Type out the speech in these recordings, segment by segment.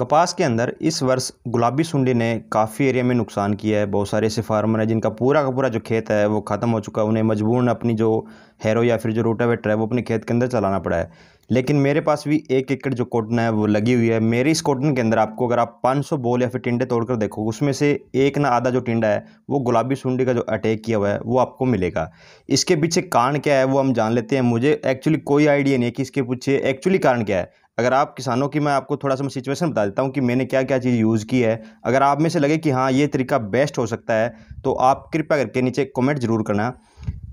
कपास के अंदर इस वर्ष गुलाबी सुंडी ने काफ़ी एरिया में नुकसान किया है बहुत सारे ऐसे फार्मर हैं जिनका पूरा का पूरा जो खेत है वो ख़त्म हो चुका है उन्हें मजबूरन अपनी जो हैरो या फिर जो रोटावेटर है वो अपने खेत के अंदर चलाना पड़ा है लेकिन मेरे पास भी एक एकड़ जो कॉटन है वो लगी हुई है मेरी इस कॉटन के अंदर आपको अगर आप पाँच बोल या फिर टिंडे तोड़कर देखो उसमें से एक ना आधा जो टिंडा है वो गुलाबी सुंडी का जो अटैक किया हुआ है वो आपको मिलेगा इसके पीछे कारण क्या है वो हम जान लेते हैं मुझे एक्चुअली कोई आइडिया नहीं है कि इसके पीछे एक्चुअली कारण क्या है अगर आप किसानों की मैं आपको थोड़ा सा मैं सिचुएशन बता देता हूँ कि मैंने क्या क्या चीज़ यूज़ की है अगर आप में से लगे कि हाँ ये तरीका बेस्ट हो सकता है तो आप कृपया करके नीचे कमेंट ज़रूर करना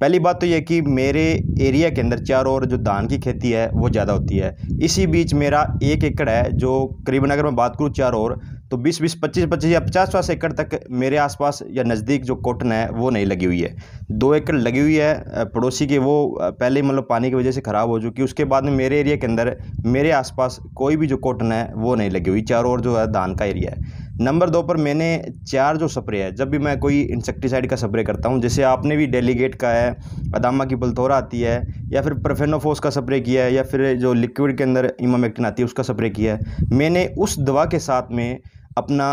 पहली बात तो यह कि मेरे एरिया के अंदर चारों ओर जो धान की खेती है वो ज़्यादा होती है इसी बीच मेरा एक एकड़ है जो करीबन अगर मैं बात करूँ चारों ओर तो 20 20 25 25 या पचास पचास एकड़ तक मेरे आसपास या नज़दीक जो कॉटन है वो नहीं लगी हुई है दो एकड़ लगी हुई है पड़ोसी के वो पहले मतलब पानी की वजह से ख़राब हो चुकी उसके बाद में मेरे एरिया के अंदर मेरे आसपास कोई भी जो कॉटन है वो नहीं लगी हुई चारों ओर जो है धान का एरिया है नंबर दो पर मैंने चार जो स्प्रे है जब भी मैं कोई इंसेक्टिसाइड का स्प्रे करता हूँ जैसे आपने भी डेलीगेट का है अदामा की बलथोरा आती है या फिर प्रफेनोफोस का स्प्रे किया है या फिर जो लिक्विड के अंदर इमामेक्टिन आती है उसका स्प्रे किया है मैंने उस दवा के साथ में अपना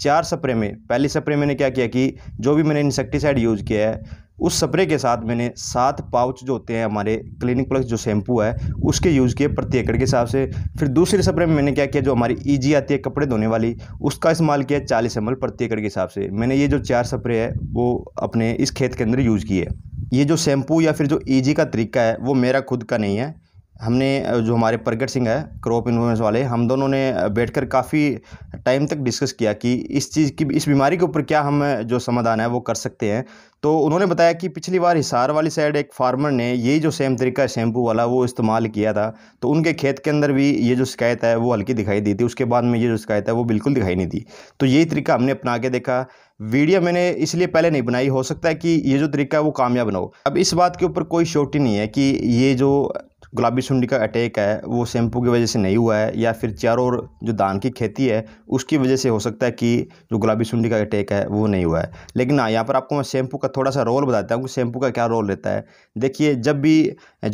चार स्प्रे में पहली स्प्रे मैंने क्या किया कि जो भी मैंने इंसेक्टिसाइड यूज़ किया है उस स्प्रे के साथ मैंने सात पाउच जो होते हैं हमारे क्लिनिक प्लस जो शैम्पू है उसके यूज़ किए प्रति एकड़ के हिसाब से फिर दूसरे स्प्रे में मैंने क्या किया जो हमारी ईजी e आती है कपड़े धोने वाली उसका इस्तेमाल किया चालीस एम प्रति एकड़ के हिसाब से मैंने ये जो चार स्प्रे है वो अपने इस खेत के अंदर यूज़ किए ये जो शैम्पू या फिर जो ईजी e का तरीका है वो मेरा खुद का नहीं है हमने जो हमारे प्रगट सिंह है क्रॉप इन्फ्लुएंस वाले हम दोनों ने बैठकर काफ़ी टाइम तक डिस्कस किया कि इस चीज़ की इस बीमारी के ऊपर क्या हम जो समाधान है वो कर सकते हैं तो उन्होंने बताया कि पिछली बार हिसार वाली साइड एक फार्मर ने यही जो सेम तरीका शैम्पू वाला वो इस्तेमाल किया था तो उनके खेत के अंदर भी ये जो शिकायत है वो हल्की दिखाई दी थी उसके बाद में ये जो शिकायत है वो बिल्कुल दिखाई नहीं दी तो यही तरीका हमने अपना के देखा वीडियो मैंने इसलिए पहले नहीं बनाई हो सकता है कि ये जो तरीका है वो कामयाब ना हो अब इस बात के ऊपर कोई शोटी नहीं है कि ये जो गुलाबी सुंडी का अटैक है वो शैम्पू की वजह से नहीं हुआ है या फिर चारों और जो धान की खेती है उसकी वजह से हो सकता है कि जो गुलाबी सुंडी का अटैक है वो नहीं हुआ है लेकिन हाँ यहाँ पर आपको मैं शैम्पू का थोड़ा सा रोल बताता हूँ कि शैम्पू का क्या रोल रहता है देखिए जब भी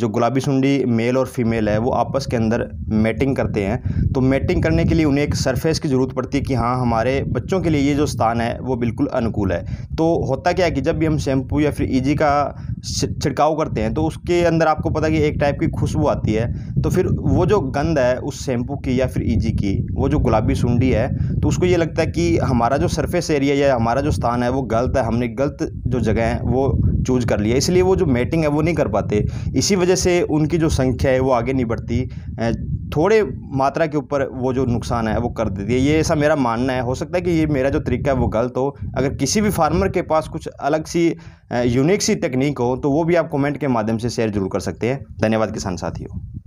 जो गुलाबी सुंडी मेल और फीमेल है वो आपस के अंदर मेटिंग करते हैं तो मेटिंग करने के लिए उन्हें एक सरफेस की ज़रूरत पड़ती है कि हाँ हमारे बच्चों के लिए ये जो स्थान है वो बिल्कुल अनुकूल है तो होता क्या है कि जब भी हम शैम्पू या फिर ईजी का छिड़काव करते हैं तो उसके अंदर आपको पता कि एक टाइप की खुश खुशबू आती है तो फिर वो जो गंद है उस शैम्पू की या फिर ईजी e की वो जो गुलाबी सुंडी है तो उसको ये लगता है कि हमारा जो सरफेस एरिया या हमारा जो स्थान है वो गलत है हमने गलत जो जगह है वो चूज कर लिया इसलिए वो जो मेटिंग है वो नहीं कर पाते इसी वजह से उनकी जो संख्या है वो आगे नहीं बढ़ती थोड़े मात्रा के ऊपर वो जो नुकसान है वो कर देती है ये ऐसा मेरा मानना है हो सकता है कि ये मेरा जो तरीका है वो गलत हो अगर किसी भी फार्मर के पास कुछ अलग सी यूनिक सी तकनीक हो तो वो भी आप कमेंट के माध्यम से शेयर जरूर कर सकते हैं धन्यवाद किसान साथियों